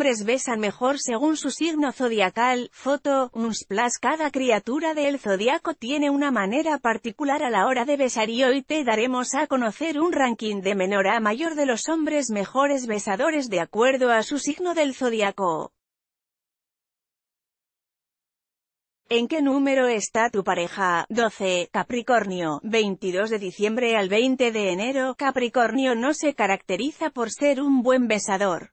hombres besan mejor según su signo zodiacal. Foto, un Cada criatura del zodiaco tiene una manera particular a la hora de besar y hoy te daremos a conocer un ranking de menor a mayor de los hombres mejores besadores de acuerdo a su signo del zodiaco. ¿En qué número está tu pareja? 12. Capricornio, 22 de diciembre al 20 de enero. Capricornio no se caracteriza por ser un buen besador.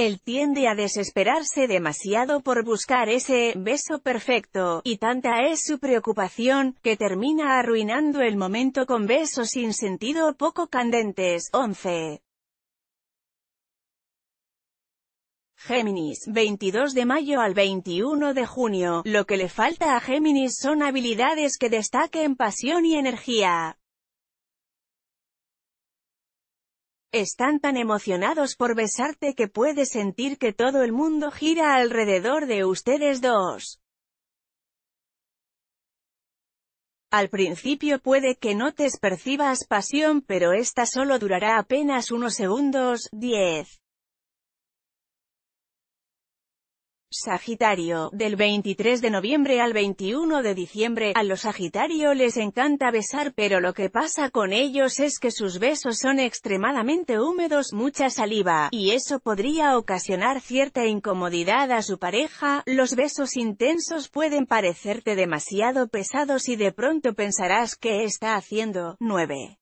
Él tiende a desesperarse demasiado por buscar ese beso perfecto, y tanta es su preocupación, que termina arruinando el momento con besos sin sentido poco candentes. 11. Géminis, 22 de mayo al 21 de junio, lo que le falta a Géminis son habilidades que destaquen pasión y energía. Están tan emocionados por besarte que puedes sentir que todo el mundo gira alrededor de ustedes dos. Al principio puede que no te percibas pasión pero esta solo durará apenas unos segundos, 10. Sagitario, del 23 de noviembre al 21 de diciembre, a los Sagitario les encanta besar pero lo que pasa con ellos es que sus besos son extremadamente húmedos, mucha saliva, y eso podría ocasionar cierta incomodidad a su pareja, los besos intensos pueden parecerte demasiado pesados y de pronto pensarás que está haciendo? 9.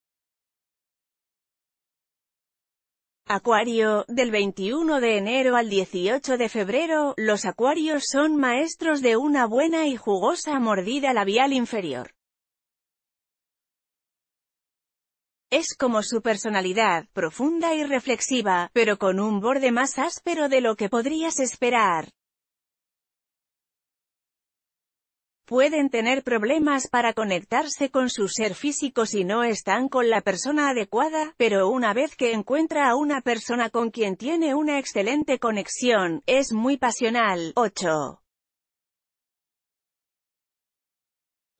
Acuario, del 21 de enero al 18 de febrero, los acuarios son maestros de una buena y jugosa mordida labial inferior. Es como su personalidad, profunda y reflexiva, pero con un borde más áspero de lo que podrías esperar. pueden tener problemas para conectarse con su ser físico si no están con la persona adecuada, pero una vez que encuentra a una persona con quien tiene una excelente conexión, es muy pasional. 8.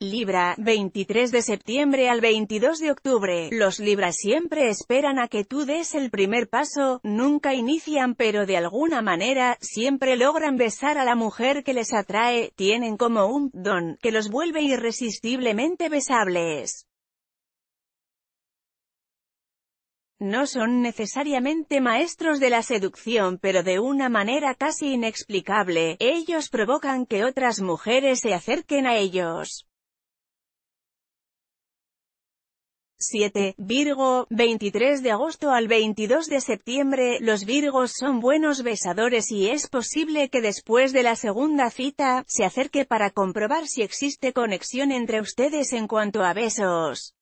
Libra, 23 de septiembre al 22 de octubre. Los Libras siempre esperan a que tú des el primer paso, nunca inician pero de alguna manera, siempre logran besar a la mujer que les atrae, tienen como un don, que los vuelve irresistiblemente besables. No son necesariamente maestros de la seducción pero de una manera casi inexplicable, ellos provocan que otras mujeres se acerquen a ellos. 7. Virgo, 23 de agosto al 22 de septiembre, los Virgos son buenos besadores y es posible que después de la segunda cita, se acerque para comprobar si existe conexión entre ustedes en cuanto a besos.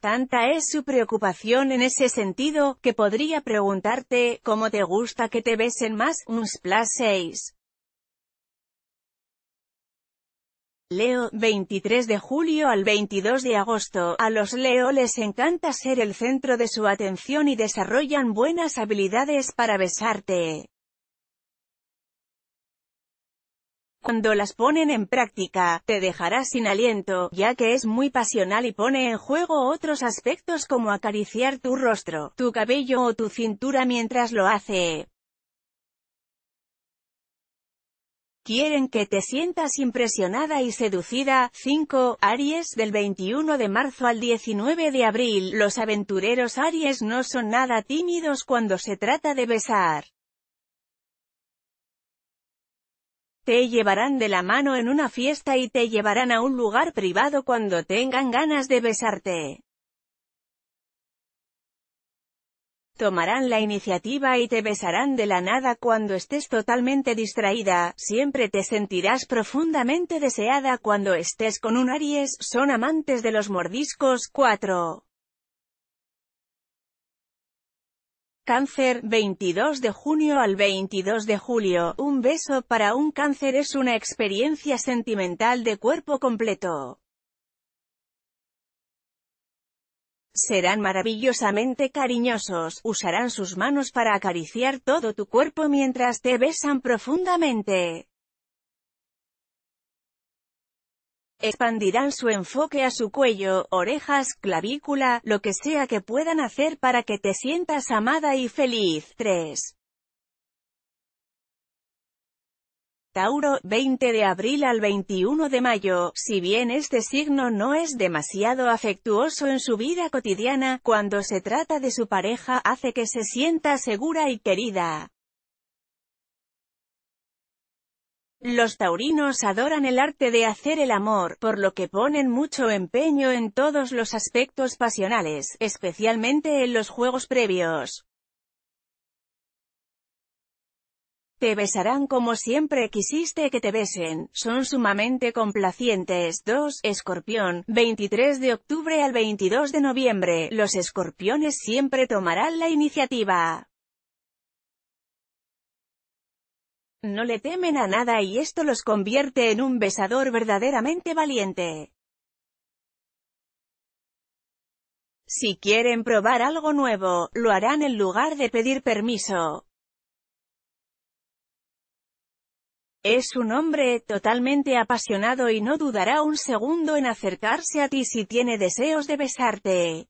Tanta es su preocupación en ese sentido, que podría preguntarte, ¿cómo te gusta que te besen más? Un 6. Leo, 23 de julio al 22 de agosto, a los Leo les encanta ser el centro de su atención y desarrollan buenas habilidades para besarte. Cuando las ponen en práctica, te dejarás sin aliento, ya que es muy pasional y pone en juego otros aspectos como acariciar tu rostro, tu cabello o tu cintura mientras lo hace. quieren que te sientas impresionada y seducida. 5. Aries, del 21 de marzo al 19 de abril, los aventureros Aries no son nada tímidos cuando se trata de besar. Te llevarán de la mano en una fiesta y te llevarán a un lugar privado cuando tengan ganas de besarte. Tomarán la iniciativa y te besarán de la nada cuando estés totalmente distraída, siempre te sentirás profundamente deseada cuando estés con un Aries, son amantes de los mordiscos 4. Cáncer, 22 de junio al 22 de julio, un beso para un cáncer es una experiencia sentimental de cuerpo completo. Serán maravillosamente cariñosos, usarán sus manos para acariciar todo tu cuerpo mientras te besan profundamente. Expandirán su enfoque a su cuello, orejas, clavícula, lo que sea que puedan hacer para que te sientas amada y feliz. 3. Tauro, 20 de abril al 21 de mayo, si bien este signo no es demasiado afectuoso en su vida cotidiana, cuando se trata de su pareja hace que se sienta segura y querida. Los taurinos adoran el arte de hacer el amor, por lo que ponen mucho empeño en todos los aspectos pasionales, especialmente en los juegos previos. Te besarán como siempre quisiste que te besen, son sumamente complacientes. 2. Escorpión, 23 de octubre al 22 de noviembre, los escorpiones siempre tomarán la iniciativa. No le temen a nada y esto los convierte en un besador verdaderamente valiente. Si quieren probar algo nuevo, lo harán en lugar de pedir permiso. Es un hombre totalmente apasionado y no dudará un segundo en acercarse a ti si tiene deseos de besarte.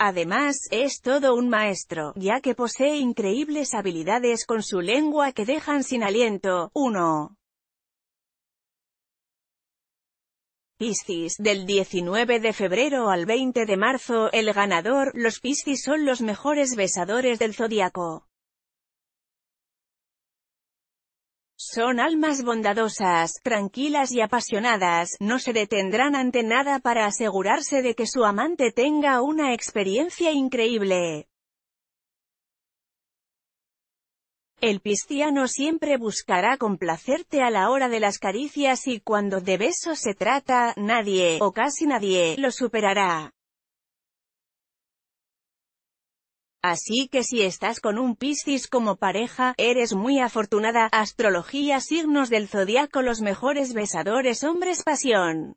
Además, es todo un maestro, ya que posee increíbles habilidades con su lengua que dejan sin aliento. 1. Piscis, del 19 de febrero al 20 de marzo, el ganador, los Piscis son los mejores besadores del zodiaco. Son almas bondadosas, tranquilas y apasionadas, no se detendrán ante nada para asegurarse de que su amante tenga una experiencia increíble. El pistiano siempre buscará complacerte a la hora de las caricias y cuando de besos se trata, nadie, o casi nadie, lo superará. Así que si estás con un Piscis como pareja, eres muy afortunada. Astrología Signos del zodiaco Los mejores besadores hombres pasión.